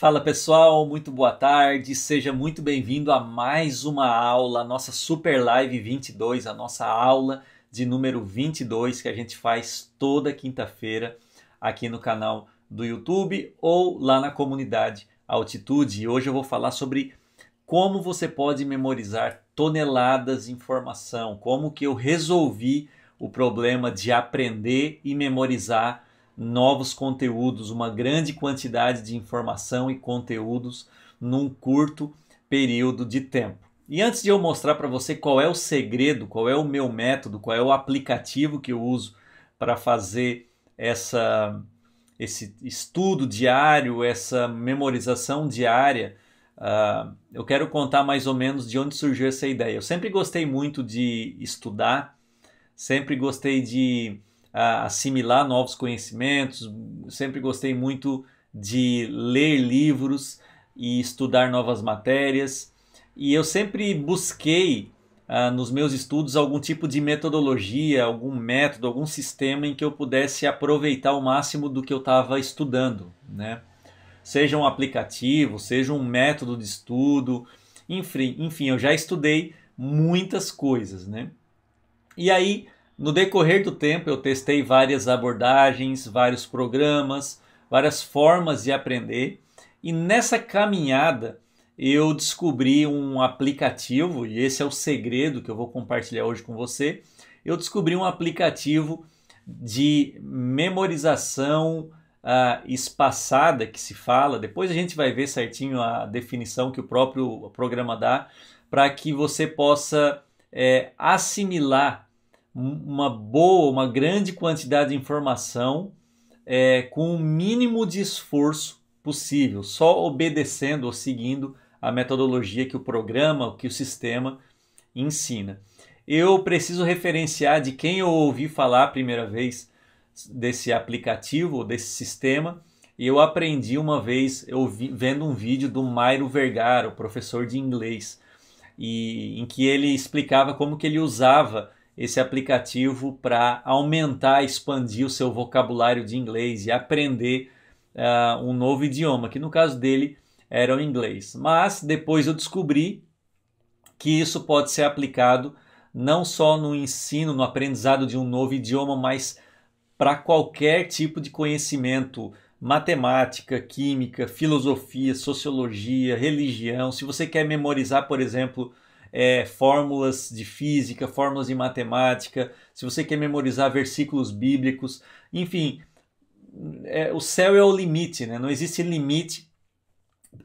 Fala pessoal, muito boa tarde, seja muito bem-vindo a mais uma aula, a nossa Super Live 22, a nossa aula de número 22 que a gente faz toda quinta-feira aqui no canal do YouTube ou lá na comunidade Altitude. E hoje eu vou falar sobre como você pode memorizar toneladas de informação, como que eu resolvi o problema de aprender e memorizar novos conteúdos, uma grande quantidade de informação e conteúdos num curto período de tempo. E antes de eu mostrar para você qual é o segredo, qual é o meu método, qual é o aplicativo que eu uso para fazer essa, esse estudo diário, essa memorização diária, uh, eu quero contar mais ou menos de onde surgiu essa ideia. Eu sempre gostei muito de estudar, sempre gostei de assimilar novos conhecimentos, sempre gostei muito de ler livros e estudar novas matérias. E eu sempre busquei ah, nos meus estudos algum tipo de metodologia, algum método, algum sistema em que eu pudesse aproveitar o máximo do que eu estava estudando, né? Seja um aplicativo, seja um método de estudo, enfim, enfim, eu já estudei muitas coisas, né? E aí no decorrer do tempo, eu testei várias abordagens, vários programas, várias formas de aprender, e nessa caminhada eu descobri um aplicativo, e esse é o segredo que eu vou compartilhar hoje com você. Eu descobri um aplicativo de memorização uh, espaçada que se fala. Depois a gente vai ver certinho a definição que o próprio programa dá para que você possa é, assimilar uma boa, uma grande quantidade de informação é, com o mínimo de esforço possível, só obedecendo ou seguindo a metodologia que o programa, que o sistema ensina. Eu preciso referenciar de quem eu ouvi falar a primeira vez desse aplicativo, desse sistema. Eu aprendi uma vez eu vi, vendo um vídeo do Mairo Vergara, o professor de inglês, e em que ele explicava como que ele usava esse aplicativo para aumentar, expandir o seu vocabulário de inglês e aprender uh, um novo idioma, que no caso dele era o inglês. Mas depois eu descobri que isso pode ser aplicado não só no ensino, no aprendizado de um novo idioma, mas para qualquer tipo de conhecimento, matemática, química, filosofia, sociologia, religião. Se você quer memorizar, por exemplo, é, fórmulas de física, fórmulas de matemática, se você quer memorizar versículos bíblicos, enfim, é, o céu é o limite, né? Não existe limite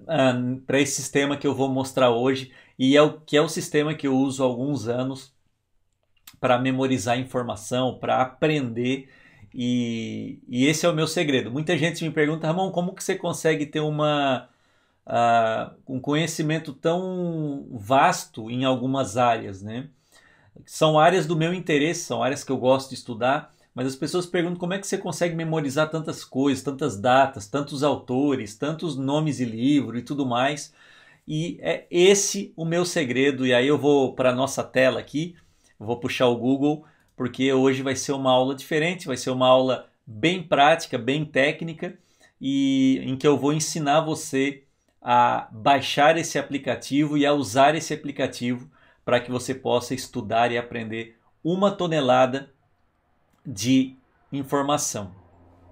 ah, para esse sistema que eu vou mostrar hoje e é o que é o sistema que eu uso há alguns anos para memorizar informação, para aprender e, e, esse é o meu segredo. Muita gente me pergunta, Ramon, como que você consegue ter uma uh, ah, um conhecimento tão vasto em algumas áreas, né? São áreas do meu interesse, são áreas que eu gosto de estudar, mas as pessoas perguntam como é que você consegue memorizar tantas coisas, tantas datas, tantos autores, tantos nomes de livro e tudo mais. E é esse o meu segredo. E aí eu vou para a nossa tela aqui, vou puxar o Google, porque hoje vai ser uma aula diferente, vai ser uma aula bem prática, bem técnica, e em que eu vou ensinar você a baixar esse aplicativo e a usar esse aplicativo para que você possa estudar e aprender uma tonelada de informação,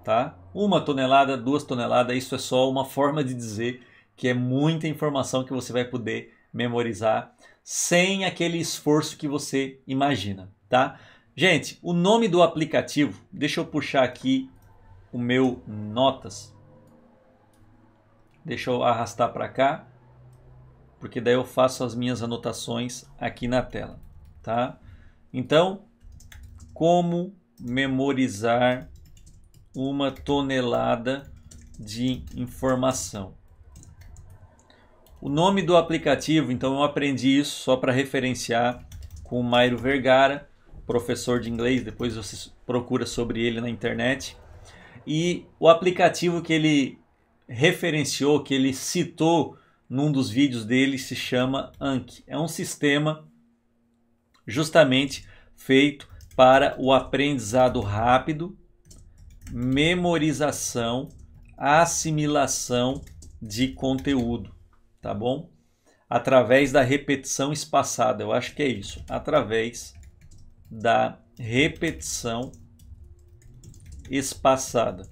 tá? Uma tonelada, duas toneladas, isso é só uma forma de dizer que é muita informação que você vai poder memorizar sem aquele esforço que você imagina, tá? Gente, o nome do aplicativo, deixa eu puxar aqui o meu notas Deixa eu arrastar para cá, porque daí eu faço as minhas anotações aqui na tela, tá? Então, como memorizar uma tonelada de informação. O nome do aplicativo, então eu aprendi isso só para referenciar com o Mairo Vergara, professor de inglês, depois você procura sobre ele na internet. E o aplicativo que ele referenciou, que ele citou num dos vídeos dele, se chama Anki. É um sistema justamente feito para o aprendizado rápido, memorização, assimilação de conteúdo, tá bom? Através da repetição espaçada, eu acho que é isso, através da repetição espaçada.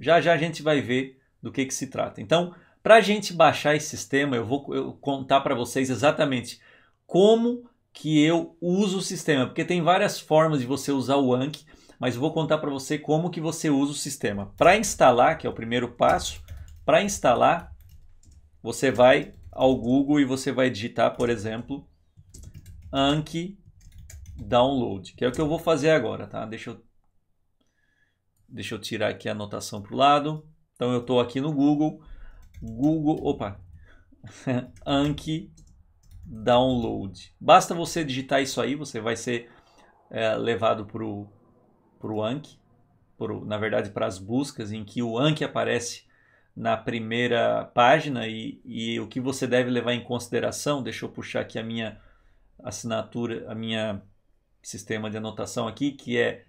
Já já a gente vai ver do que, que se trata. Então, para a gente baixar esse sistema, eu vou eu contar para vocês exatamente como que eu uso o sistema, porque tem várias formas de você usar o Anki, mas eu vou contar para você como que você usa o sistema. Para instalar, que é o primeiro passo, para instalar, você vai ao Google e você vai digitar, por exemplo, Anki Download, que é o que eu vou fazer agora, tá? Deixa eu Deixa eu tirar aqui a anotação para o lado. Então eu estou aqui no Google. Google, opa, Anki Download. Basta você digitar isso aí, você vai ser é, levado para o Anki, pro, na verdade para as buscas em que o Anki aparece na primeira página e, e, o que você deve levar em consideração. Deixa eu puxar aqui a minha assinatura, a minha sistema de anotação aqui, que é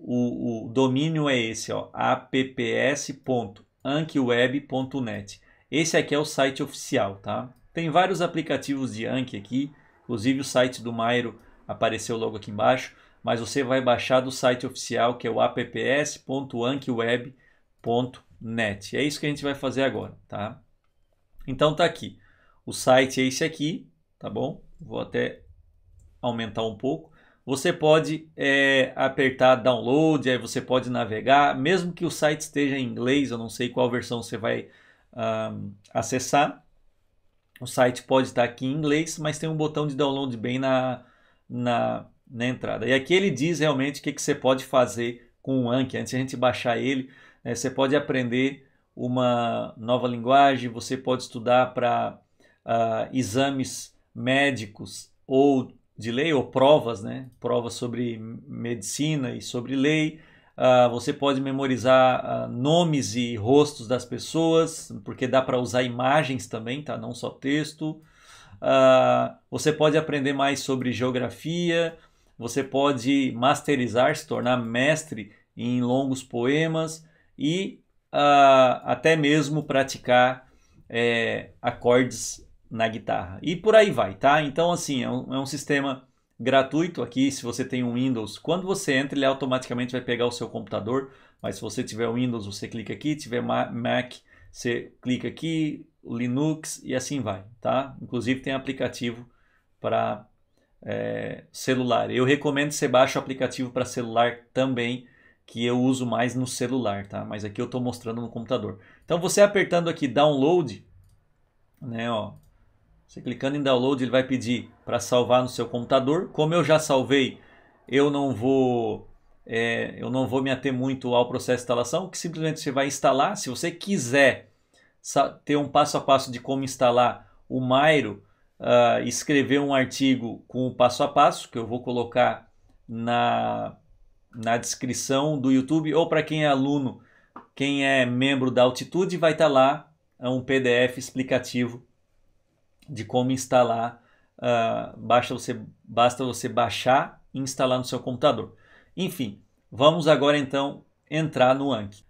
o, o domínio é esse, ó, apps.ankiweb.net. Esse aqui é o site oficial, tá? Tem vários aplicativos de Anki aqui, inclusive o site do Mairo apareceu logo aqui embaixo, mas você vai baixar do site oficial que é o apps.ankiweb.net. É isso que a gente vai fazer agora, tá? Então tá aqui. O site é esse aqui, tá bom? Vou até aumentar um pouco. Você pode é, apertar download, aí você pode navegar, mesmo que o site esteja em inglês, eu não sei qual versão você vai um, acessar. O site pode estar aqui em inglês, mas tem um botão de download bem na, na, na entrada. E aqui ele diz realmente o que, que você pode fazer com o Anki. Antes de a gente baixar ele, eh, você pode aprender uma nova linguagem, você pode estudar para uh, ah, exames médicos ou de lei ou provas, né? Provas sobre medicina e sobre lei. Uh, você pode memorizar uh, nomes e rostos das pessoas, porque dá para usar imagens também, tá? Não só texto. Uh, você pode aprender mais sobre geografia. Você pode masterizar, se tornar mestre em longos poemas e até mesmo praticar é, acordes na guitarra. E por aí vai, tá? Então, assim, é um, é um sistema gratuito aqui. Se você tem um Windows, quando você entra, ele automaticamente vai pegar o seu computador. Mas se você tiver Windows, você clica aqui. Se tiver Mac, você clica aqui. Linux e assim vai, tá? Inclusive tem aplicativo para é, celular. Eu recomendo que você baixe o aplicativo para celular também, que eu uso mais no celular, tá? Mas aqui eu estou mostrando no computador. Então você apertando aqui download, né? Ó, você clicando em download, ele vai pedir para salvar no seu computador. Como eu já salvei, eu não vou é, eu não vou me ater muito ao processo de instalação, que simplesmente você vai instalar. Se você quiser ter um passo a passo de como instalar o Mairo, uh, escrever um artigo com o passo a passo, que eu vou colocar na, na descrição do YouTube, ou para quem é aluno, quem é membro da Altitude, vai estar tá lá é um PDF explicativo de como instalar. Uh, basta, você, basta você baixar e instalar no seu computador. Enfim, vamos agora então entrar no Anki.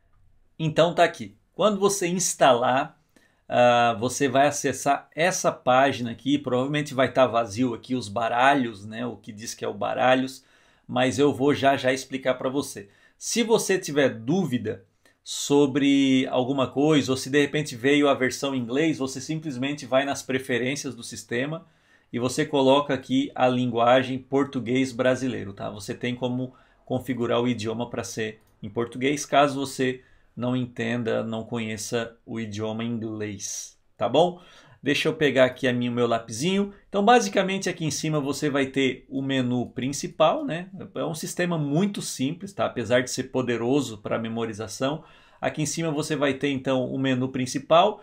Então tá aqui. Quando você instalar, uh, você vai acessar essa página aqui. Provavelmente vai estar tá vazio aqui os baralhos, né? O que diz que é o baralhos, mas eu vou já já explicar para você. Se você tiver dúvida, sobre alguma coisa, ou se de repente veio a versão em inglês, você simplesmente vai nas preferências do sistema e você coloca aqui a linguagem português brasileiro, tá? Você tem como configurar o idioma para ser em português, caso você não entenda, não conheça o idioma inglês, tá bom? Deixa eu pegar aqui a minha, o meu lapisinho. Então, basicamente, aqui em cima você vai ter o menu principal, né? É um sistema muito simples, tá? Apesar de ser poderoso para memorização. Aqui em cima você vai ter, então, o menu principal.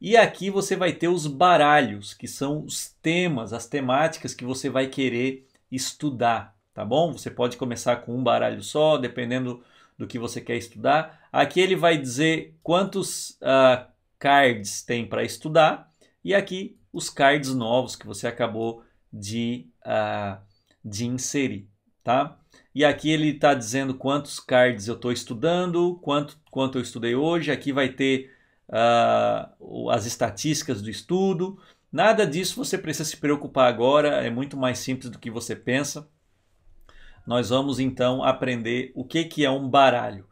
E aqui você vai ter os baralhos, que são os temas, as temáticas que você vai querer estudar, tá bom? Você pode começar com um baralho só, dependendo do que você quer estudar. Aqui ele vai dizer quantos uh, cards tem para estudar. E aqui os cards novos que você acabou de, uh, de inserir, tá? E aqui ele está dizendo quantos cards eu estou estudando, quanto, quanto eu estudei hoje. Aqui vai ter uh, as estatísticas do estudo. Nada disso você precisa se preocupar agora, é muito mais simples do que você pensa. Nós vamos então aprender o que, que é um baralho.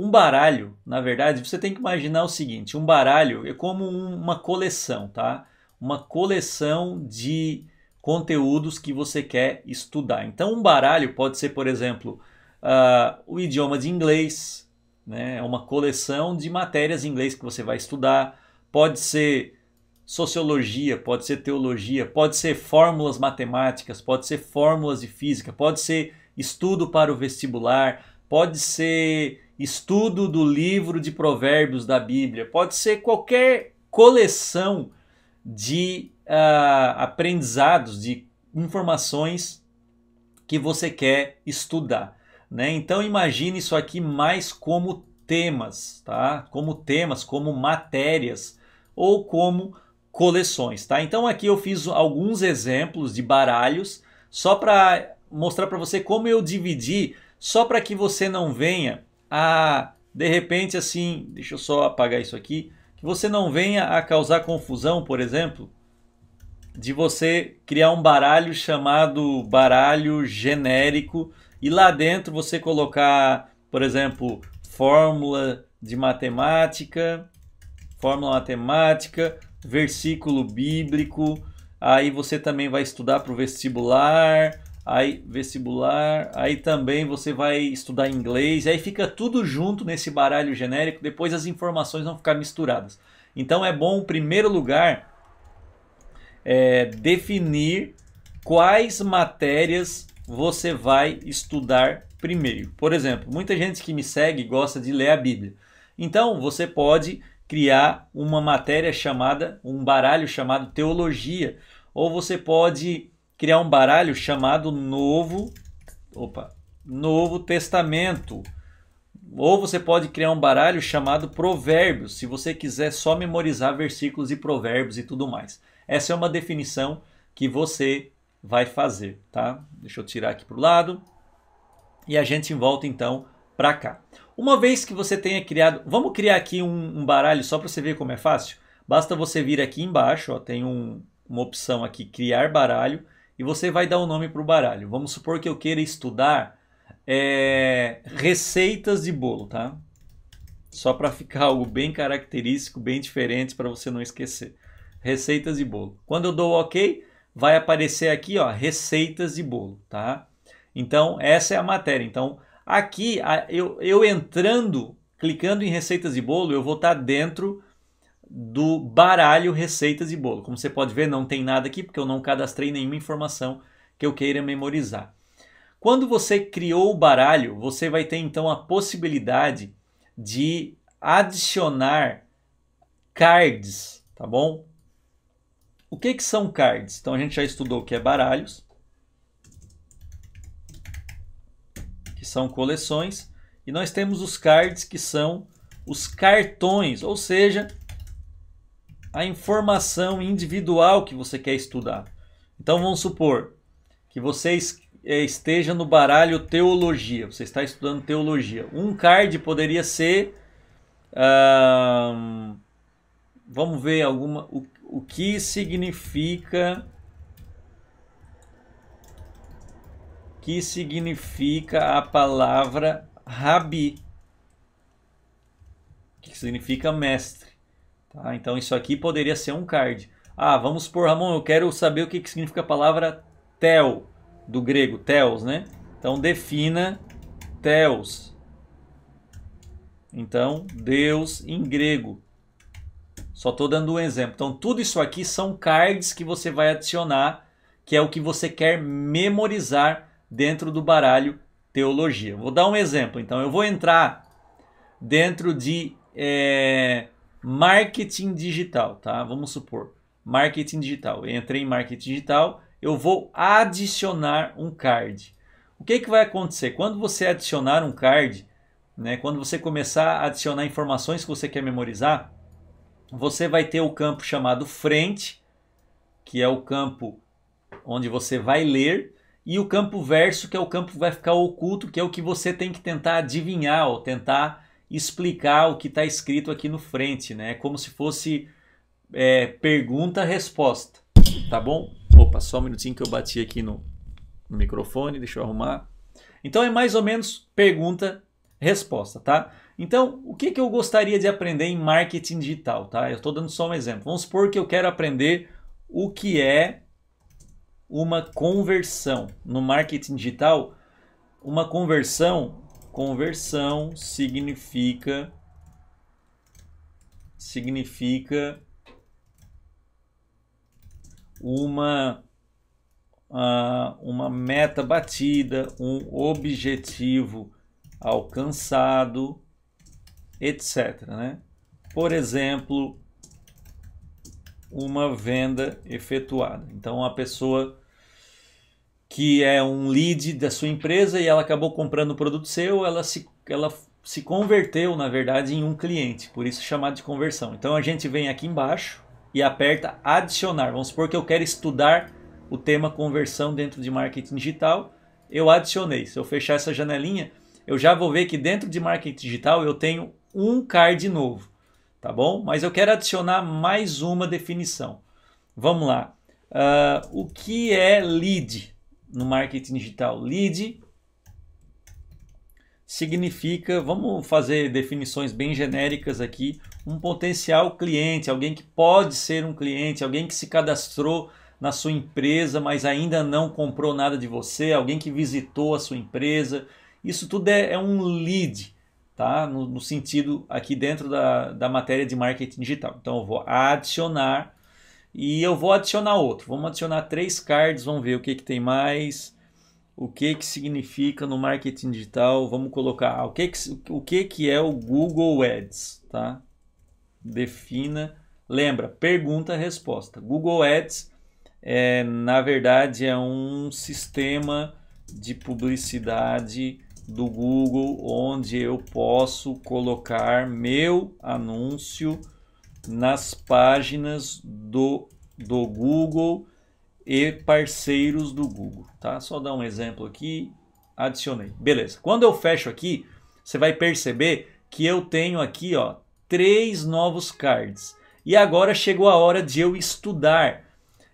Um baralho, na verdade, você tem que imaginar o seguinte: um baralho é como uma coleção, tá? Uma coleção de conteúdos que você quer estudar. Então, um baralho pode ser, por exemplo, uh, o idioma de inglês, né? É uma coleção de matérias em inglês que você vai estudar. Pode ser sociologia, pode ser teologia, pode ser fórmulas matemáticas, pode ser fórmulas de física, pode ser estudo para o vestibular, pode ser estudo do livro de provérbios da Bíblia, pode ser qualquer coleção de uh, aprendizados, de informações que você quer estudar. Né? Então imagine isso aqui mais como temas, tá? Como temas, como matérias ou como coleções, tá? Então aqui eu fiz alguns exemplos de baralhos só para mostrar para você como eu dividi, só para que você não venha a de repente assim, deixa eu só apagar isso aqui, que você não venha a causar confusão, por exemplo, de você criar um baralho chamado baralho genérico e lá dentro você colocar, por exemplo, fórmula de matemática, fórmula matemática, versículo bíblico, aí você também vai estudar para o vestibular, aí vestibular, aí também você vai estudar inglês, aí fica tudo junto nesse baralho genérico, depois as informações vão ficar misturadas. Então é bom, em primeiro lugar, é, definir quais matérias você vai estudar primeiro. Por exemplo, muita gente que me segue gosta de ler a Bíblia. Então você pode criar uma matéria chamada, um baralho chamado teologia, ou você pode criar um baralho chamado Novo, opa, Novo Testamento. Ou você pode criar um baralho chamado Provérbios, se você quiser só memorizar versículos e provérbios e tudo mais. Essa é uma definição que você vai fazer, tá? Deixa eu tirar aqui para o lado. E a gente volta então para cá. Uma vez que você tenha criado, vamos criar aqui um, um baralho só para você ver como é fácil? Basta você vir aqui embaixo, ó, tem um, uma opção aqui, criar baralho e você vai dar um nome para o baralho. Vamos supor que eu queira estudar é, receitas de bolo, tá? Só para ficar algo bem característico, bem diferente para você não esquecer. Receitas de bolo. Quando eu dou OK, vai aparecer aqui, ó, receitas de bolo, tá? Então, essa é a matéria. Então, aqui, eu, eu entrando, clicando em receitas de bolo, eu vou estar tá dentro do baralho receitas e bolo. Como você pode ver, não tem nada aqui porque eu não cadastrei nenhuma informação que eu queira memorizar. Quando você criou o baralho, você vai ter então a possibilidade de adicionar cards, tá bom? O que, que são cards? Então a gente já estudou o que é baralhos, que são coleções, e nós temos os cards que são os cartões, ou seja, a informação individual que você quer estudar. Então vamos supor que você é, esteja no baralho teologia, você está estudando teologia. Um card poderia ser. vamos ver alguma. O, o que significa. Que significa a palavra rabi? Que significa mestre. Tá? Então isso aqui poderia ser um card. Ah, vamos por Ramon, eu quero saber o que, que significa a palavra tel, do grego, telos, né? Então defina telos. Então, Deus em grego. Só estou dando um exemplo. Então, tudo isso aqui são cards que você vai adicionar, que é o que você quer memorizar dentro do baralho teologia. Vou dar um exemplo. Então, eu vou entrar dentro de é, marketing digital, tá? Vamos supor, marketing digital. Eu entrei em marketing digital, eu vou adicionar um card. O que, que vai acontecer? Quando você adicionar um card, né, quando você começar a adicionar informações que você quer memorizar, você vai ter o campo chamado frente, que é o campo onde você vai ler, e o campo verso, que é o campo que vai ficar oculto, que é o que você tem que tentar adivinhar ou tentar explicar o que está escrito aqui no frente, né? É como se fosse é, pergunta-resposta, tá bom? Opa, só um minutinho que eu bati aqui no, no microfone, deixa eu arrumar. Então é mais ou menos pergunta-resposta, tá? Então, o que, que eu gostaria de aprender em marketing digital, tá? Eu estou dando só um exemplo. Vamos supor que eu quero aprender o que é uma conversão. No marketing digital, uma conversão Conversão significa significa uma uma meta batida, um objetivo alcançado, etc. Né? Por exemplo, uma venda efetuada. Então a pessoa que é um lead da sua empresa e ela acabou comprando o produto seu, ela se, ela se converteu, na verdade, em um cliente, por isso chamado de conversão. Então a gente vem aqui embaixo e aperta adicionar. Vamos supor que eu quero estudar o tema conversão dentro de marketing digital, eu adicionei. Se eu fechar essa janelinha, eu já vou ver que dentro de marketing digital eu tenho um card novo, tá bom? Mas eu quero adicionar mais uma definição. Vamos lá. Uh, o que é lead? no marketing digital lead significa, vamos fazer definições bem genéricas aqui, um potencial cliente, alguém que pode ser um cliente, alguém que se cadastrou na sua empresa, mas ainda não comprou nada de você, alguém que visitou a sua empresa. Isso tudo é, é um lead, tá? No, no sentido aqui dentro da, da matéria de marketing digital. Então eu vou adicionar e eu vou adicionar outro. Vamos adicionar três cards, vamos ver o que, que tem mais, o que, que significa no marketing digital. Vamos colocar ah, o que, que, o que, que é o Google Ads, tá? Defina. Lembra, pergunta, resposta. Google Ads, é, na verdade, é um sistema de publicidade do Google onde eu posso colocar meu anúncio nas páginas do, do Google e parceiros do Google, tá? Só dar um exemplo aqui, adicionei. Beleza. Quando eu fecho aqui, você vai perceber que eu tenho aqui, ó, três novos cards. E agora chegou a hora de eu estudar.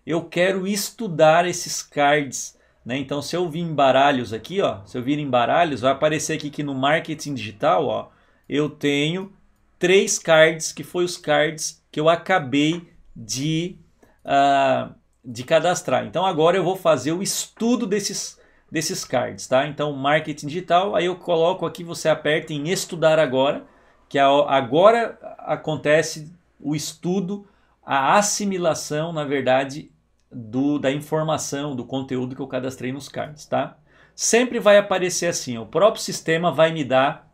Eu quero estudar esses cards, né? Então, se eu vir em baralhos aqui, ó, se eu vir em baralhos, vai aparecer aqui que no marketing digital, ó, eu tenho três cards, que foi os cards que eu acabei de, uh, de cadastrar. Então agora eu vou fazer o estudo desses, desses cards, tá? Então marketing digital, aí eu coloco aqui, você aperta em estudar agora, que agora acontece o estudo, a assimilação, na verdade, do, da informação, do conteúdo que eu cadastrei nos cards, tá? Sempre vai aparecer assim, o próprio sistema vai me dar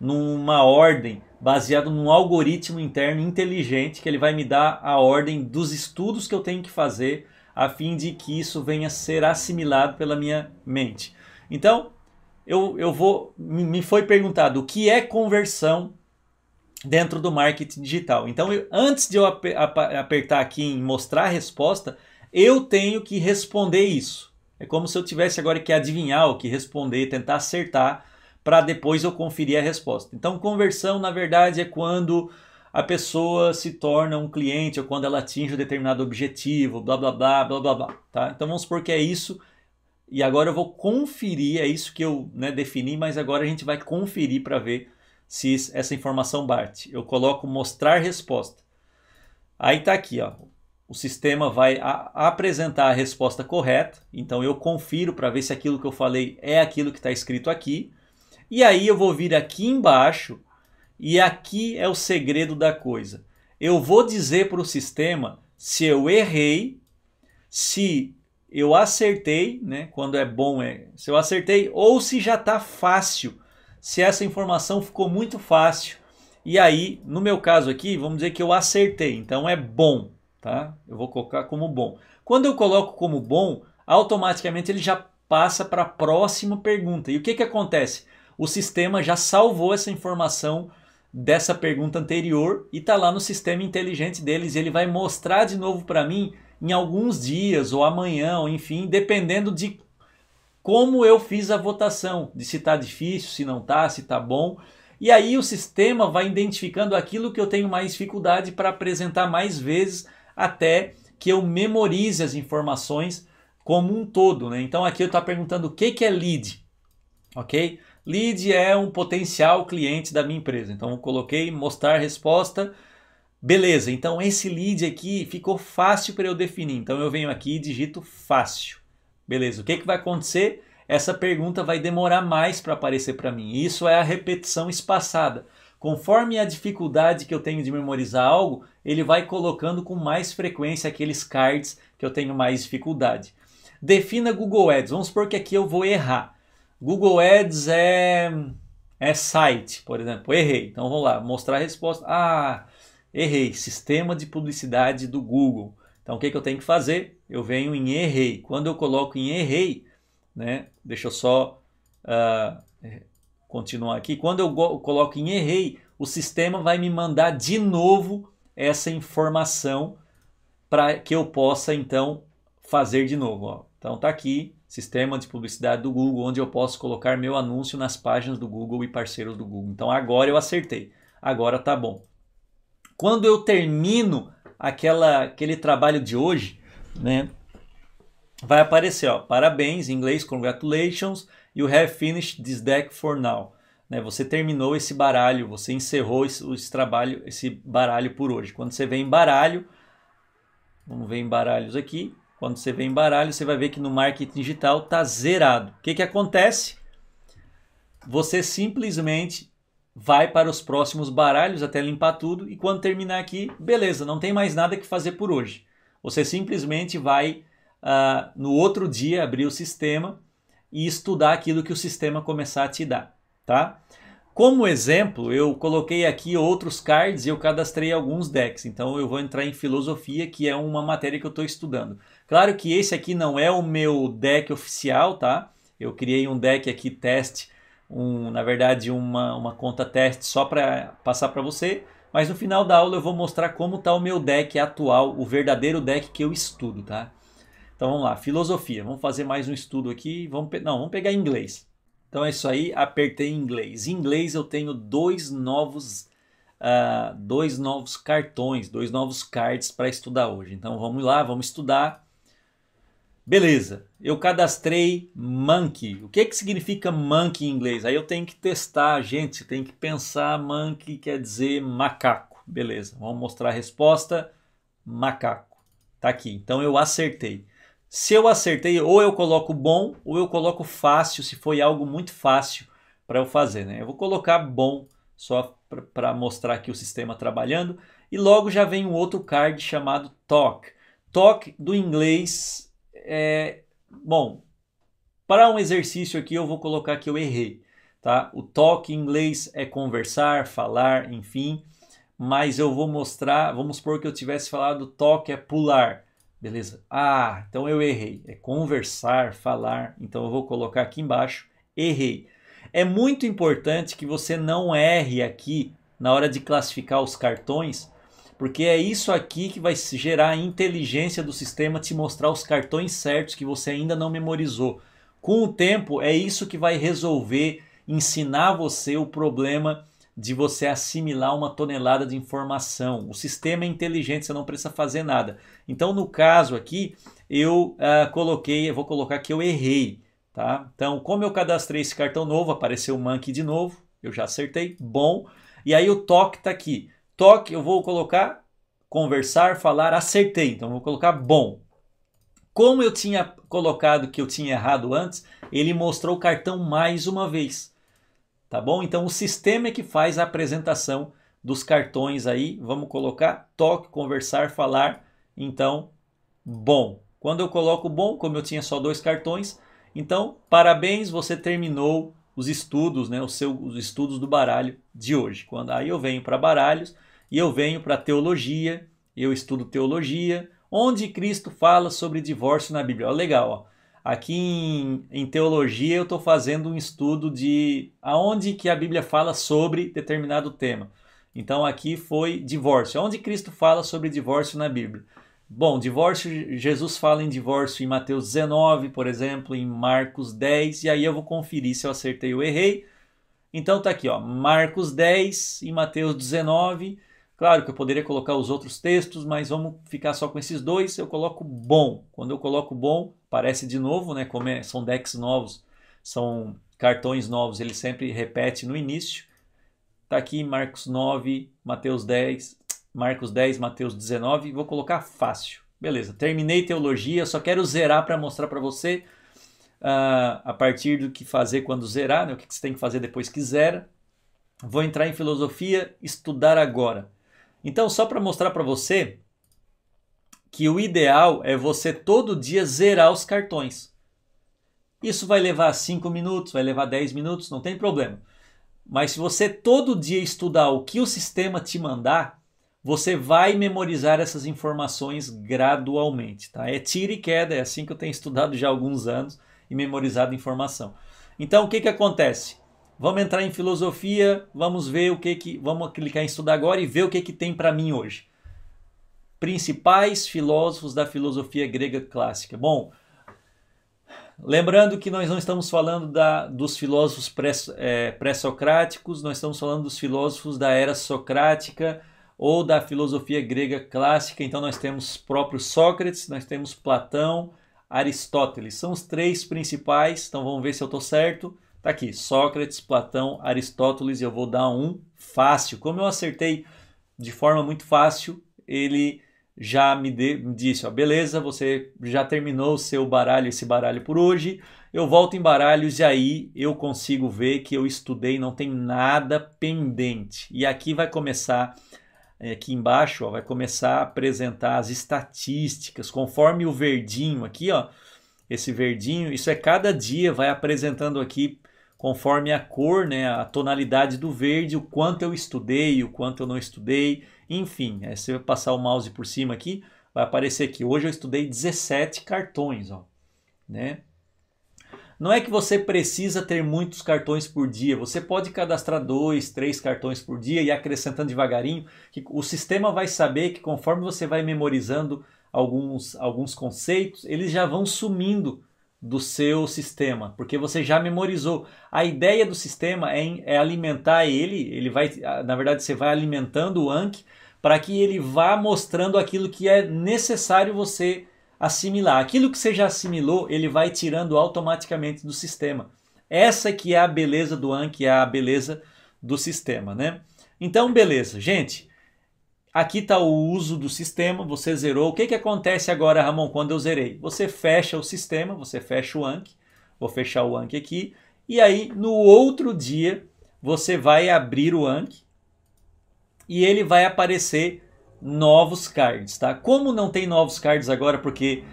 numa ordem baseado num algoritmo interno inteligente que ele vai me dar a ordem dos estudos que eu tenho que fazer a fim de que isso venha a ser assimilado pela minha mente. Então, eu, eu vou me foi perguntado o que é conversão dentro do marketing digital. Então, eu, antes de eu ap ap apertar aqui em mostrar a resposta, eu tenho que responder isso. É como se eu tivesse agora que adivinhar o que responder, tentar acertar para depois eu conferir a resposta. Então, conversão, na verdade, é quando a pessoa se torna um cliente ou quando ela atinge um determinado objetivo, blá blá blá blá blá blá. Tá? Então vamos supor que é isso. E agora eu vou conferir, é isso que eu né, defini, mas agora a gente vai conferir para ver se essa informação bate. Eu coloco mostrar resposta. Aí está aqui, ó. O sistema vai a apresentar a resposta correta. Então eu confiro para ver se aquilo que eu falei é aquilo que está escrito aqui. E aí eu vou vir aqui embaixo e aqui é o segredo da coisa. Eu vou dizer para o sistema se eu errei, se eu acertei, né? Quando é bom é se eu acertei ou se já está fácil, se essa informação ficou muito fácil. E aí, no meu caso aqui, vamos dizer que eu acertei, então é bom, tá? Eu vou colocar como bom. Quando eu coloco como bom, automaticamente ele já passa para a próxima pergunta. E o que, que acontece? o sistema já salvou essa informação dessa pergunta anterior e está lá no sistema inteligente deles. E ele vai mostrar de novo para mim em alguns dias ou amanhã, ou enfim, dependendo de como eu fiz a votação, de se está difícil, se não está, se está bom. E aí o sistema vai identificando aquilo que eu tenho mais dificuldade para apresentar mais vezes até que eu memorize as informações como um todo. Né? Então aqui eu estou tá perguntando o que, que é lead, ok? Lead é um potencial cliente da minha empresa. Então eu coloquei mostrar resposta. Beleza, então esse lead aqui ficou fácil para eu definir. Então eu venho aqui e digito fácil. Beleza, o que, que vai acontecer? Essa pergunta vai demorar mais para aparecer para mim. Isso é a repetição espaçada. Conforme a dificuldade que eu tenho de memorizar algo, ele vai colocando com mais frequência aqueles cards que eu tenho mais dificuldade. Defina Google Ads. Vamos supor que aqui eu vou errar. Google Ads é, é site, por exemplo. Errei. Então vamos lá, mostrar a resposta. Ah, errei. Sistema de publicidade do Google. Então o que, que eu tenho que fazer? Eu venho em errei. Quando eu coloco em errei, né? Deixa eu só uh, continuar aqui. Quando eu coloco em errei, o sistema vai me mandar de novo essa informação para que eu possa então fazer de novo. Ó. Então tá aqui sistema de publicidade do Google, onde eu posso colocar meu anúncio nas páginas do Google e parceiros do Google. Então agora eu acertei, agora tá bom. Quando eu termino aquela, aquele trabalho de hoje, né, vai aparecer, ó, parabéns, em inglês, congratulations, you have finished this deck for now. Né, você terminou esse baralho, você encerrou esse, esse trabalho, esse baralho por hoje. Quando você vem baralho, vamos ver em baralhos aqui, quando você vem em baralho, você vai ver que no marketing digital está zerado. O que, que acontece? Você simplesmente vai para os próximos baralhos até limpar tudo e quando terminar aqui, beleza, não tem mais nada que fazer por hoje. Você simplesmente vai uh, no outro dia abrir o sistema e estudar aquilo que o sistema começar a te dar, tá? Como exemplo, eu coloquei aqui outros cards e eu cadastrei alguns decks. Então eu vou entrar em filosofia, que é uma matéria que eu estou estudando. Claro que esse aqui não é o meu deck oficial, tá? Eu criei um deck aqui teste, um, na verdade uma, uma conta teste só para passar para você. Mas no final da aula eu vou mostrar como está o meu deck atual, o verdadeiro deck que eu estudo, tá? Então vamos lá, filosofia. Vamos fazer mais um estudo aqui. Vamos não, vamos pegar inglês. Então é isso aí, apertei inglês. Em inglês eu tenho dois novos, uh, dois novos cartões, dois novos cards para estudar hoje. Então vamos lá, vamos estudar. Beleza, eu cadastrei monkey. O que, que significa monkey em inglês? Aí eu tenho que testar, gente, tem que pensar, monkey quer dizer macaco. Beleza, vamos mostrar a resposta, macaco. Tá aqui, então eu acertei. Se eu acertei, ou eu coloco bom, ou eu coloco fácil, se foi algo muito fácil para eu fazer. Né? Eu vou colocar bom, só para mostrar aqui o sistema trabalhando. E logo já vem um outro card chamado talk. Talk do inglês é, bom, para um exercício aqui eu vou colocar que eu errei, tá? O talk em inglês é conversar, falar, enfim, mas eu vou mostrar, vamos supor que eu tivesse falado talk é pular, beleza? Ah, então eu errei, é conversar, falar, então eu vou colocar aqui embaixo, errei. É muito importante que você não erre aqui na hora de classificar os cartões, porque é isso aqui que vai gerar a inteligência do sistema te mostrar os cartões certos que você ainda não memorizou. Com o tempo, é isso que vai resolver, ensinar você o problema de você assimilar uma tonelada de informação. O sistema é inteligente, você não precisa fazer nada. Então, no caso aqui, eu uh, coloquei, eu vou colocar que eu errei. Tá? Então, como eu cadastrei esse cartão novo, apareceu o Monkey de novo, eu já acertei, bom. E aí o toque está aqui. Toque, eu vou colocar conversar, falar, acertei. Então vou colocar bom. Como eu tinha colocado que eu tinha errado antes, ele mostrou o cartão mais uma vez. Tá bom? Então o sistema é que faz a apresentação dos cartões aí. Vamos colocar toque, conversar, falar. Então, bom. Quando eu coloco bom, como eu tinha só dois cartões, então parabéns, você terminou os estudos, né, os seus os estudos do baralho de hoje. Quando aí eu venho para baralhos, e eu venho para teologia, eu estudo teologia, onde Cristo fala sobre divórcio na Bíblia. Ó, legal, ó. Aqui em, em teologia eu estou fazendo um estudo de aonde que a Bíblia fala sobre determinado tema. Então aqui foi divórcio. Onde Cristo fala sobre divórcio na Bíblia? Bom, divórcio, Jesus fala em divórcio em Mateus 19, por exemplo, em Marcos 10, e aí eu vou conferir se eu acertei ou errei. Então tá aqui, ó, Marcos 10 e Mateus 19, Claro que eu poderia colocar os outros textos, mas vamos ficar só com esses dois. Eu coloco bom. Quando eu coloco bom, parece de novo, né? Como é, são decks novos, são cartões novos, ele sempre repete no início. Tá aqui Marcos 9, Mateus 10, Marcos 10, Mateus 19. Vou colocar fácil. Beleza, terminei teologia, só quero zerar para mostrar para você uh, a partir do que fazer quando zerar, né? o que você tem que fazer depois que zera. Vou entrar em filosofia, estudar agora. Então, só para mostrar para você que o ideal é você todo dia zerar os cartões. Isso vai levar 5 minutos, vai levar 10 minutos, não tem problema. Mas se você todo dia estudar o que o sistema te mandar, você vai memorizar essas informações gradualmente, tá? É tiro e queda, é assim que eu tenho estudado já há alguns anos e memorizado informação. Então, o que que acontece? Vamos entrar em filosofia, vamos ver o que que vamos clicar em estudar agora e ver o que que tem para mim hoje. Principais filósofos da filosofia grega clássica. Bom, lembrando que nós não estamos falando da, dos filósofos é, pré-socráticos, é, pré nós estamos falando dos filósofos da era socrática ou da filosofia grega clássica. Então nós temos próprio Sócrates, nós temos Platão, Aristóteles. São os três principais. Então vamos ver se eu estou certo. Tá aqui, Sócrates, Platão, Aristóteles, eu vou dar um fácil. Como eu acertei de forma muito fácil, ele já me, de, me disse, ó, beleza, você já terminou o seu baralho, esse baralho por hoje. Eu volto em baralhos e aí eu consigo ver que eu estudei, não tem nada pendente. E aqui vai começar eh, aqui embaixo, ó, vai começar a apresentar as estatísticas, conforme o verdinho aqui, ó, esse verdinho, isso é cada dia, vai apresentando aqui conforme a cor, né, a tonalidade do verde, o quanto eu estudei, o quanto eu não estudei, enfim. Aí é, eu passar o mouse por cima aqui, vai aparecer aqui. Hoje eu estudei 17 cartões, ó, né? Não é que você precisa ter muitos cartões por dia, você pode cadastrar dois, três cartões por dia e acrescentando devagarinho, que o sistema vai saber que conforme você vai memorizando alguns, alguns conceitos, eles já vão sumindo do seu sistema, porque você já memorizou. A ideia do sistema é, é alimentar ele, ele vai, na verdade, você vai alimentando o Anki para que ele vá mostrando aquilo que é necessário você assimilar. Aquilo que você já assimilou, ele vai tirando automaticamente do sistema. Essa que é a beleza do Anki, é a beleza do sistema, né? Então, beleza. Gente, Aqui está o uso do sistema, você zerou. O que, que acontece agora, Ramon, quando eu zerei? Você fecha o sistema, você fecha o Anki. Vou fechar o Anki aqui. E aí, no outro dia, você vai abrir o Anki e ele vai aparecer novos cards, tá? Como não tem novos cards agora, porque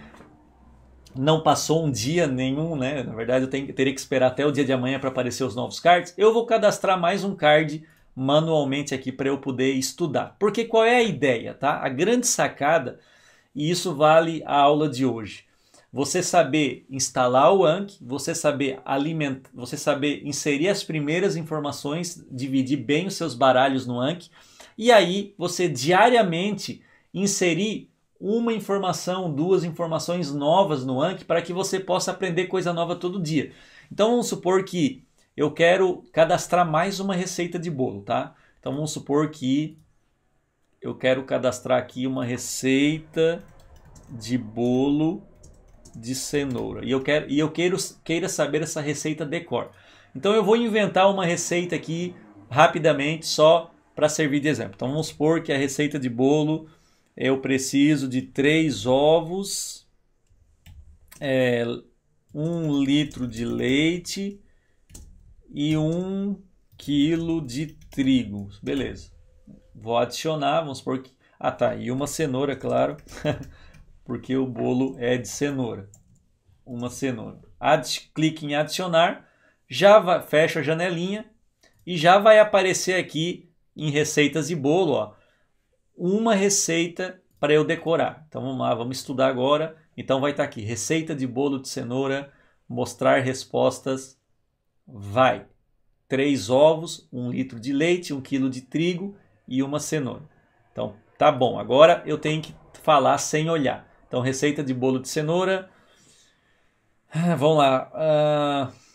não passou um dia nenhum, né? Na verdade, eu tenho, teria que esperar até o dia de amanhã para aparecer os novos cards. Eu vou cadastrar mais um card manualmente aqui para eu poder estudar. Porque qual é a ideia, tá? A grande sacada, e isso vale a aula de hoje. Você saber instalar o Anki, você saber alimentar, você saber inserir as primeiras informações, dividir bem os seus baralhos no Anki, e aí você diariamente inserir uma informação, duas informações novas no Anki para que você possa aprender coisa nova todo dia. Então vamos supor que eu quero cadastrar mais uma receita de bolo, tá? Então vamos supor que eu quero cadastrar aqui uma receita de bolo de cenoura. E eu quero e eu queira saber essa receita decor. Então eu vou inventar uma receita aqui rapidamente só para servir de exemplo. Então vamos supor que a receita de bolo eu preciso de três ovos, é, um litro de leite, e 1 quilo de trigo. Beleza. Vou adicionar, vamos supor que... Ah tá, e uma cenoura, é claro, porque o bolo é de cenoura. Uma cenoura. Ad... Clique em adicionar, já fecha a janelinha e já vai aparecer aqui em receitas de bolo, ó, uma receita para eu decorar. Então vamos lá, vamos estudar agora. Então vai estar tá aqui, receita de bolo de cenoura, mostrar respostas vai três ovos, um litro de leite, um quilo de trigo e uma cenoura. Então, tá bom. Agora eu tenho que falar sem olhar. Então, receita de bolo de cenoura. Ah, vamos lá. Uh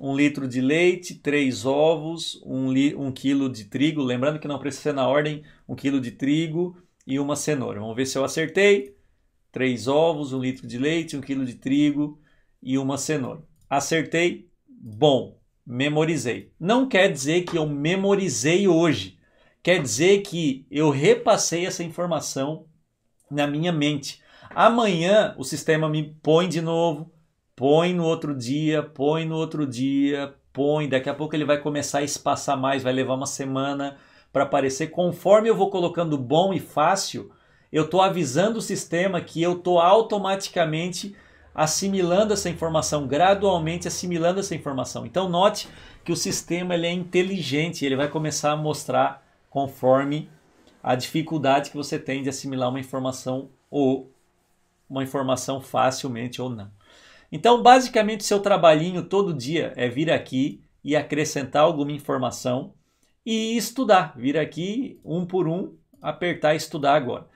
um litro de leite, três ovos, um, li, um quilo de trigo. Lembrando que não precisa ser na ordem, um quilo de trigo e uma cenoura. Vamos ver se eu acertei. Três ovos, um litro de leite, um quilo de trigo e uma cenoura. Acertei, bom memorizei. Não quer dizer que eu memorizei hoje. Quer dizer que eu repassei essa informação na minha mente. Amanhã o sistema me põe de novo, põe no outro dia, põe no outro dia, põe. Daqui a pouco ele vai começar a espaçar mais, vai levar uma semana para aparecer. Conforme eu vou colocando bom e fácil, eu estou avisando o sistema que eu estou automaticamente assimilando essa informação, gradualmente assimilando essa informação. Então note que o sistema ele é inteligente, ele vai começar a mostrar conforme a dificuldade que você tem de assimilar uma informação ou uma informação facilmente ou não. Então, basicamente, seu trabalhinho todo dia é vir aqui e acrescentar alguma informação e estudar. Vir aqui um por um, apertar estudar agora.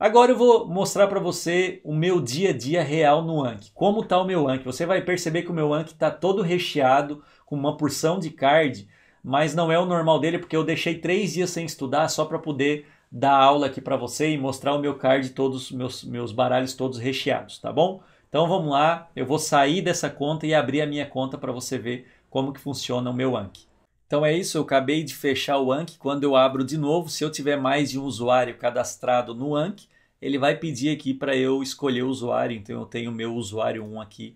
Agora eu vou mostrar para você o meu dia a dia real no Anki. Como está o meu Anki? Você vai perceber que o meu Anki está todo recheado com uma porção de card, mas não é o normal dele porque eu deixei três dias sem estudar só para poder dar aula aqui para você e mostrar o meu card, todos meus meus baralhos todos recheados, tá bom? Então vamos lá, eu vou sair dessa conta e abrir a minha conta para você ver como que funciona o meu Anki. Então é isso, eu acabei de fechar o Anki. Quando eu abro de novo, se eu tiver mais de um usuário cadastrado no Anki, ele vai pedir aqui para eu escolher o usuário. Então eu tenho meu usuário 1 aqui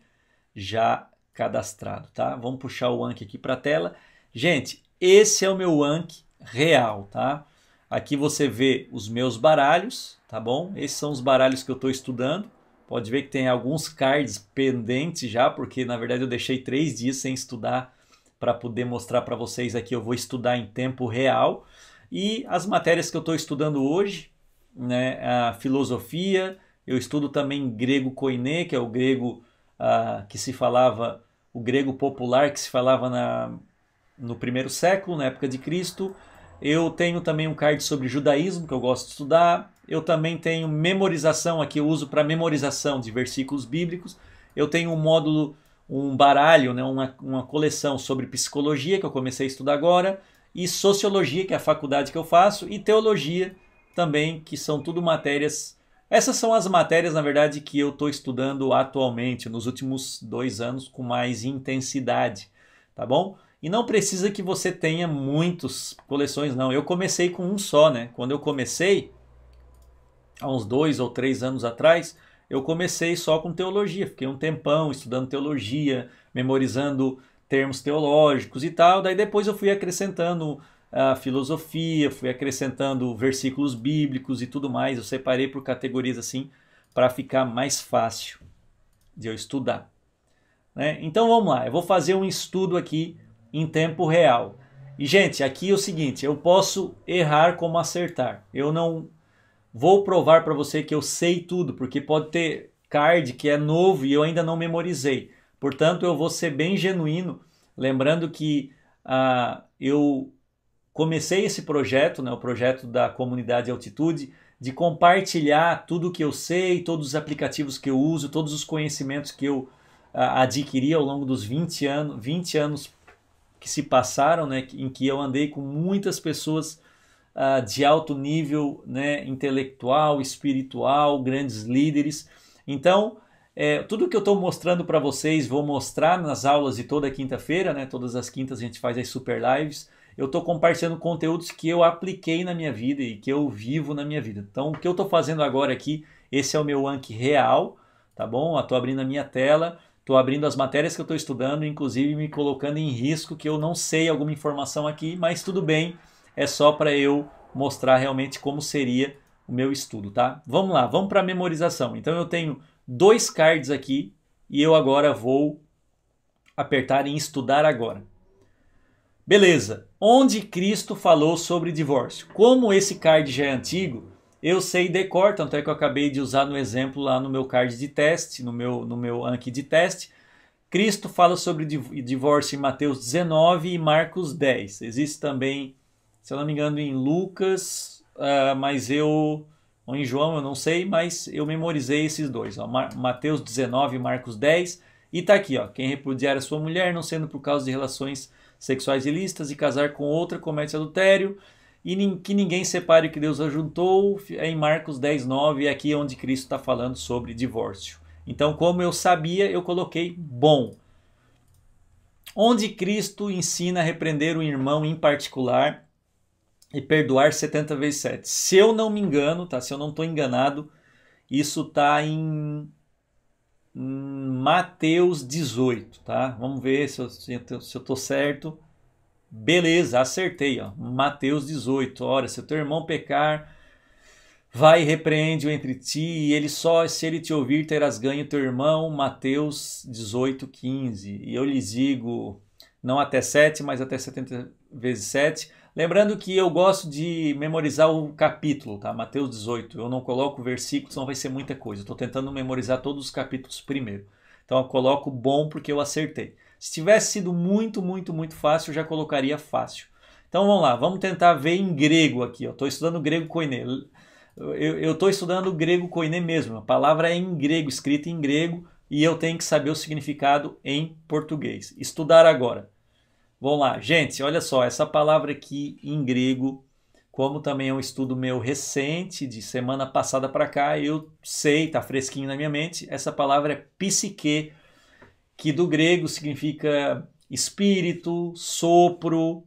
já cadastrado, tá? Vamos puxar o Anki aqui para a tela. Gente, esse é o meu Anki real, tá? Aqui você vê os meus baralhos, tá bom? Esses são os baralhos que eu estou estudando. Pode ver que tem alguns cards pendentes já, porque na verdade eu deixei três dias sem estudar para poder mostrar para vocês aqui. Eu vou estudar em tempo real. E as matérias que eu estou estudando hoje, né, a filosofia, eu estudo também grego koiné, que é o grego uh, que se falava, o grego popular que se falava na, no primeiro século, na época de Cristo. Eu tenho também um card sobre judaísmo, que eu gosto de estudar. Eu também tenho memorização, aqui eu uso para memorização de versículos bíblicos. Eu tenho um módulo um baralho, né, uma, uma coleção sobre psicologia, que eu comecei a estudar agora, e sociologia, que é a faculdade que eu faço, e teologia também, que são tudo matérias. Essas são as matérias, na verdade, que eu estou estudando atualmente, nos últimos dois anos, com mais intensidade, tá bom? E não precisa que você tenha muitas coleções, não. Eu comecei com um só, né? Quando eu comecei, há uns dois ou três anos atrás, eu comecei só com teologia, fiquei um tempão estudando teologia, memorizando termos teológicos e tal. Daí depois eu fui acrescentando a ah, filosofia, fui acrescentando versículos bíblicos e tudo mais. Eu separei por categorias assim para ficar mais fácil de eu estudar. Né? Então vamos lá, eu vou fazer um estudo aqui em tempo real. E gente, aqui é o seguinte, eu posso errar como acertar. Eu não vou provar para você que eu sei tudo, porque pode ter card que é novo e eu ainda não memorizei. Portanto, eu vou ser bem genuíno, lembrando que uh, eu comecei esse projeto, né, o projeto da comunidade Altitude, de compartilhar tudo o que eu sei, todos os aplicativos que eu uso, todos os conhecimentos que eu uh, adquiri ao longo dos 20 anos, 20 anos que se passaram, né, em que eu andei com muitas pessoas uh, de alto nível né, intelectual, espiritual, grandes líderes. Então, é, tudo que eu estou mostrando para vocês, vou mostrar nas aulas de toda quinta-feira, né? Todas as quintas a gente faz as super lives. Eu estou compartilhando conteúdos que eu apliquei na minha vida e que eu vivo na minha vida. Então, o que eu estou fazendo agora aqui, esse é o meu Anki real, tá bom? Estou ah, abrindo a minha tela, estou abrindo as matérias que eu estou estudando, inclusive me colocando em risco que eu não sei alguma informação aqui, mas tudo bem é só para eu mostrar realmente como seria o meu estudo, tá? Vamos lá, vamos para a memorização. Então eu tenho dois cards aqui e eu agora vou apertar em estudar agora. Beleza, onde Cristo falou sobre divórcio? Como esse card já é antigo, eu sei decor, tanto é que eu acabei de usar no exemplo lá no meu card de teste, no meu, no meu Anki de teste. Cristo fala sobre divórcio em Mateus 19 e Marcos 10. Existe também se eu não me engano, em Lucas, uh, mas eu. ou em João, eu não sei, mas eu memorizei esses dois, ó, Mar Mateus 19 e Marcos 10. E tá aqui, ó, quem repudiar a sua mulher, não sendo por causa de relações sexuais ilícitas e casar com outra, comete adultério. E nin que ninguém separe o que Deus ajuntou, é em Marcos 10, 9, é aqui onde Cristo está falando sobre divórcio. Então, como eu sabia, eu coloquei bom. Onde Cristo ensina a repreender o irmão em particular e perdoar 70 vezes 7. Se eu não me engano, tá? Se eu não estou enganado, isso está em, Mateus 18, tá? Vamos ver se eu, estou certo. Beleza, acertei, ó. Mateus 18. Ora, se o teu irmão pecar, vai e repreende-o entre ti, e ele só, se ele te ouvir, terás ganho teu irmão. Mateus 18, 15. E eu lhes digo, não até 7, mas até 70 vezes 7 Lembrando que eu gosto de memorizar o capítulo, tá? Mateus 18. Eu não coloco o versículo, senão vai ser muita coisa. Estou tentando memorizar todos os capítulos primeiro. Então eu coloco bom porque eu acertei. Se tivesse sido muito, muito, muito fácil, eu já colocaria fácil. Então vamos lá, vamos tentar ver em grego aqui. Estou estudando grego koiné. Eu estou estudando grego koiné mesmo. A palavra é em grego, escrita em grego, e eu tenho que saber o significado em português. Estudar agora. Vamos lá, gente, olha só, essa palavra aqui em grego, como também é um estudo meu recente, de semana passada para cá, eu sei, tá fresquinho na minha mente, essa palavra é psique, que do grego significa espírito, sopro,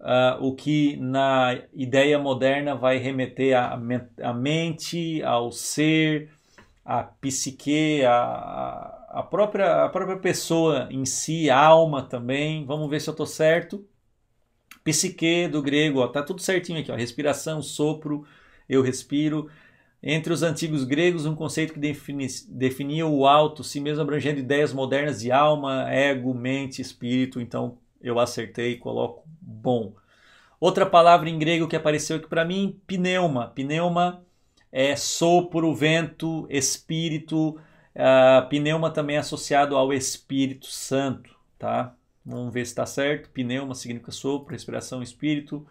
uh, o que na ideia moderna vai remeter à, à mente, ao ser, à psique, à, a própria, a própria pessoa em si, alma também, vamos ver se eu estou certo. Psique do grego, ó, tá tudo certinho aqui, ó, respiração, sopro, eu respiro. Entre os antigos gregos, um conceito que defini, definia o alto, si mesmo abrangendo ideias modernas de alma, ego, mente, espírito. Então eu acertei, coloco bom. Outra palavra em grego que apareceu aqui para mim, pneuma. Pneuma é sopro, vento, espírito, ah, pneuma também é associado ao Espírito Santo, tá? Vamos ver se está certo. Pneuma significa sopro, respiração, espírito.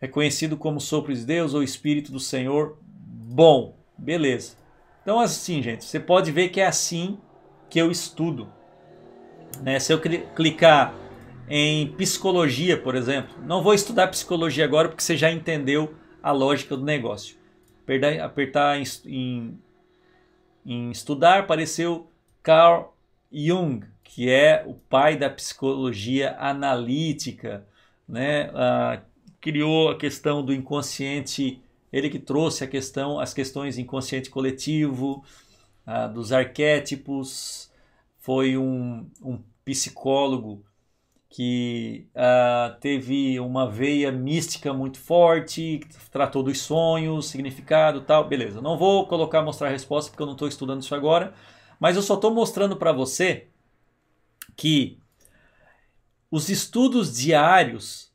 É conhecido como sopro de Deus ou Espírito do Senhor. Bom, beleza. Então, assim, gente, você pode ver que é assim que eu estudo. Né? Se eu clicar em psicologia, por exemplo, não vou estudar psicologia agora porque você já entendeu a lógica do negócio. Apertar em em estudar pareceu Carl Jung, que é o pai da psicologia analítica, né? Ah, criou a questão do inconsciente, ele que trouxe a questão, as questões inconsciente coletivo, ah, dos arquétipos, foi um, um psicólogo que uh, teve uma veia mística muito forte, tratou dos sonhos, significado tal. Beleza, não vou colocar mostrar a resposta porque eu não estou estudando isso agora, mas eu só estou mostrando para você que os estudos diários,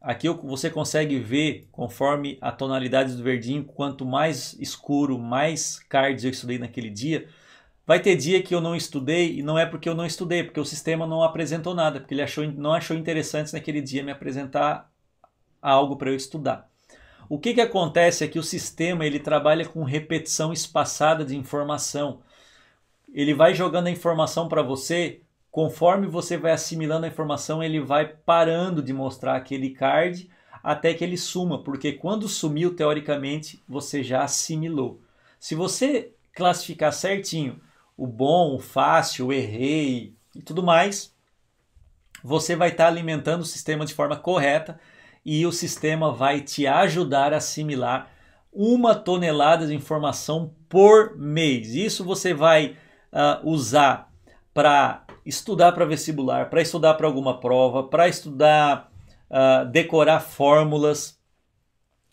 aqui você consegue ver conforme a tonalidade do verdinho, quanto mais escuro, mais cards eu estudei naquele dia, Vai ter dia que eu não estudei e não é porque eu não estudei, porque o sistema não apresentou nada, porque ele achou, não achou interessante naquele dia me apresentar algo para eu estudar. O que, que acontece é que o sistema ele trabalha com repetição espaçada de informação. Ele vai jogando a informação para você, conforme você vai assimilando a informação, ele vai parando de mostrar aquele card até que ele suma, porque quando sumiu, teoricamente, você já assimilou. Se você classificar certinho o bom, o fácil, o errei e tudo mais, você vai estar tá alimentando o sistema de forma correta e o sistema vai te ajudar a assimilar uma tonelada de informação por mês. Isso você vai uh, usar para estudar para vestibular, para estudar para alguma prova, para estudar, uh, decorar fórmulas,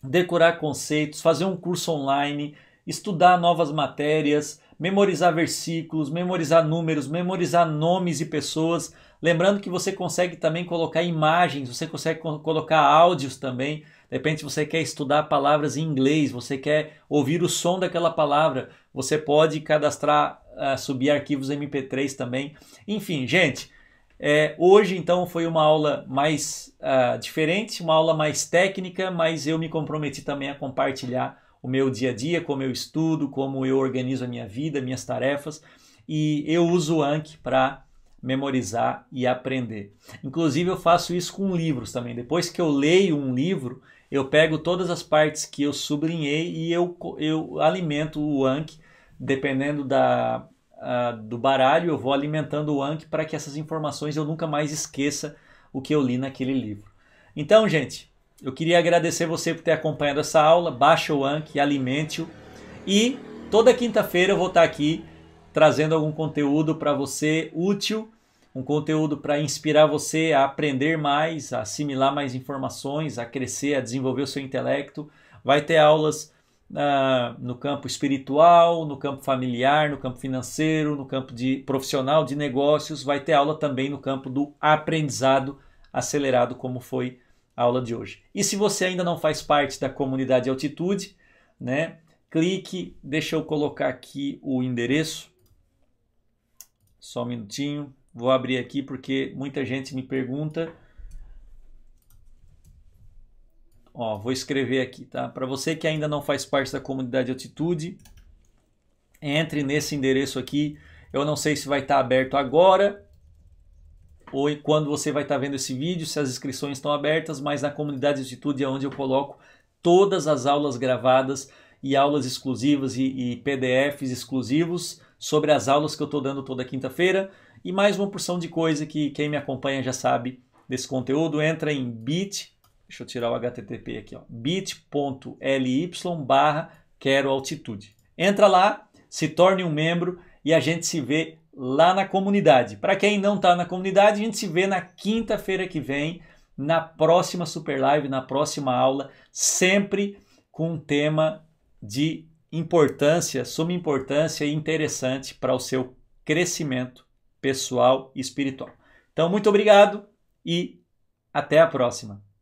decorar conceitos, fazer um curso online, estudar novas matérias, memorizar versículos, memorizar números, memorizar nomes e pessoas. Lembrando que você consegue também colocar imagens, você consegue colocar áudios também. De repente você quer estudar palavras em inglês, você quer ouvir o som daquela palavra, você pode cadastrar, ah, subir arquivos MP3 também. Enfim, gente, é, hoje então foi uma aula mais uh, diferente, uma aula mais técnica, mas eu me comprometi também a compartilhar o meu dia a dia, como eu estudo, como eu organizo a minha vida, minhas tarefas. E eu uso o Anki para memorizar e aprender. Inclusive, eu faço isso com livros também. Depois que eu leio um livro, eu pego todas as partes que eu sublinhei e eu, eu alimento o Anki, dependendo da, uh, do baralho, eu vou alimentando o Anki para que essas informações eu nunca mais esqueça o que eu li naquele livro. Então, gente, eu queria agradecer você por ter acompanhado essa aula. Baixa o Anki, alimente-o. E toda quinta-feira eu vou estar aqui trazendo algum conteúdo para você útil, um conteúdo para inspirar você a aprender mais, a assimilar mais informações, a crescer, a desenvolver o seu intelecto. Vai ter aulas ah, no campo espiritual, no campo familiar, no campo financeiro, no campo de profissional de negócios. Vai ter aula também no campo do aprendizado acelerado, como foi a aula de hoje. E se você ainda não faz parte da comunidade Altitude, né, clique, deixa eu colocar aqui o endereço. Só um minutinho, vou abrir aqui porque muita gente me pergunta. Ó, vou escrever aqui, tá? Para você que ainda não faz parte da comunidade Altitude, entre nesse endereço aqui. Eu não sei se vai estar tá aberto agora, ou quando você vai estar tá vendo esse vídeo, se as inscrições estão abertas, mas na comunidade de atitude é onde eu coloco todas as aulas gravadas e aulas exclusivas e, e PDFs exclusivos sobre as aulas que eu estou dando toda quinta-feira e mais uma porção de coisa que quem me acompanha já sabe desse conteúdo. Entra em bit, deixa eu tirar o HTTP aqui, bit.ly barra quero altitude. Entra lá, se torne um membro e a gente se vê lá na comunidade. Para quem não está na comunidade, a gente se vê na quinta-feira que vem, na próxima super live, na próxima aula, sempre com um tema de importância, suma importância e interessante para o seu crescimento pessoal e espiritual. Então, muito obrigado e até a próxima.